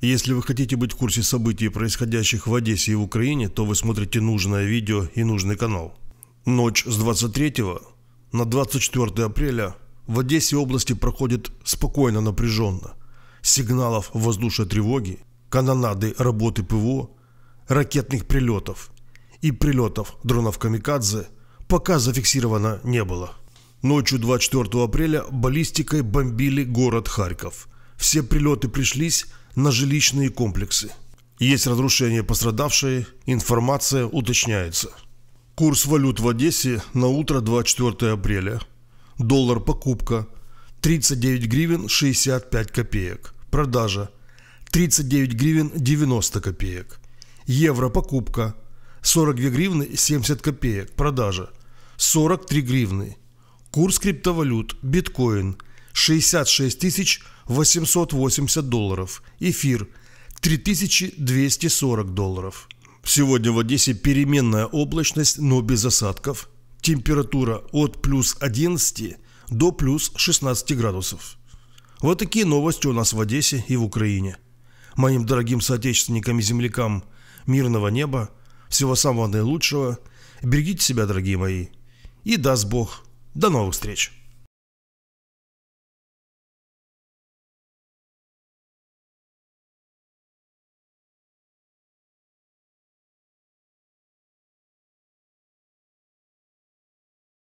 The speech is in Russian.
Если вы хотите быть в курсе событий, происходящих в Одессе и в Украине, то вы смотрите нужное видео и нужный канал. Ночь с 23 на 24 апреля в Одессе области проходит спокойно напряженно. Сигналов воздушной тревоги, канонады работы ПВО, ракетных прилетов и прилетов дронов «Камикадзе» пока зафиксировано не было. Ночью 24 апреля баллистикой бомбили город Харьков. Все прилеты пришлись на жилищные комплексы. Есть разрушения пострадавшие, информация уточняется. Курс валют в Одессе на утро 24 апреля. Доллар покупка 39 гривен 65 копеек. Продажа 39 гривен 90 копеек. Евро покупка 42 гривны 70 копеек. Продажа 43 гривны. Курс криптовалют биткоин 66 880 долларов. Эфир 3240 долларов. Сегодня в Одессе переменная облачность, но без осадков. Температура от плюс 11 до плюс 16 градусов. Вот такие новости у нас в Одессе и в Украине. Моим дорогим соотечественникам и землякам мирного неба, всего самого наилучшего. Берегите себя, дорогие мои. И даст Бог. До новых встреч.